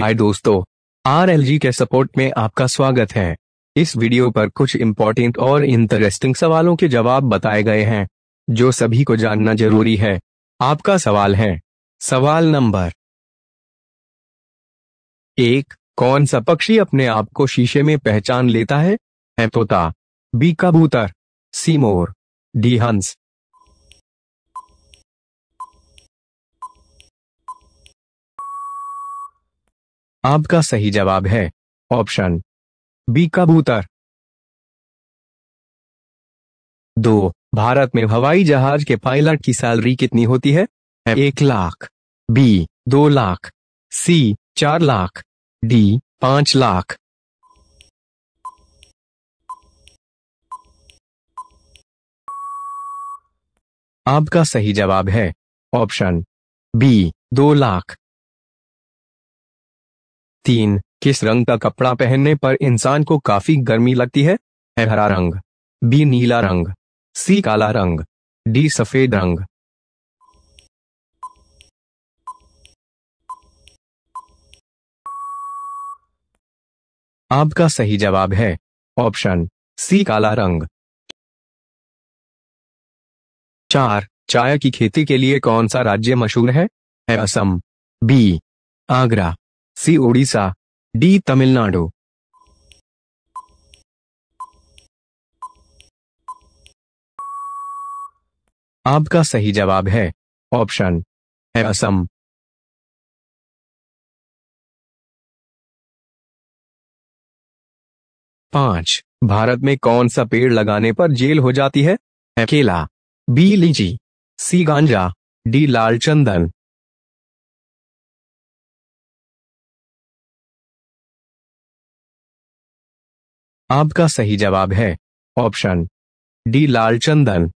हाय दोस्तों जी के सपोर्ट में आपका स्वागत है इस वीडियो पर कुछ इम्पोर्टेंट और इंटरेस्टिंग सवालों के जवाब बताए गए हैं जो सभी को जानना जरूरी है आपका सवाल है सवाल नंबर एक कौन सा पक्षी अपने आप को शीशे में पहचान लेता है तोता बी कबूतर सीमोर डी हंस आपका सही जवाब है ऑप्शन बी कबूतर दो भारत में हवाई जहाज के पायलट की सैलरी कितनी होती है एक लाख बी दो लाख सी चार लाख डी पांच लाख आपका सही जवाब है ऑप्शन बी दो लाख तीन किस रंग का कपड़ा पहनने पर इंसान को काफी गर्मी लगती है ए हरा रंग बी नीला रंग सी काला रंग डी सफेद रंग आपका सही जवाब है ऑप्शन सी काला रंग चार चाय की खेती के लिए कौन सा राज्य मशहूर है Assam B Agra C Odisha D Tamil Nadu आपका सही जवाब है ऑप्शन है असम पांच भारत में कौन सा पेड़ लगाने पर जेल हो जाती है केला बी लीची सी गांजा डी लाल चंदन आपका सही जवाब है ऑप्शन डी लाल चंदन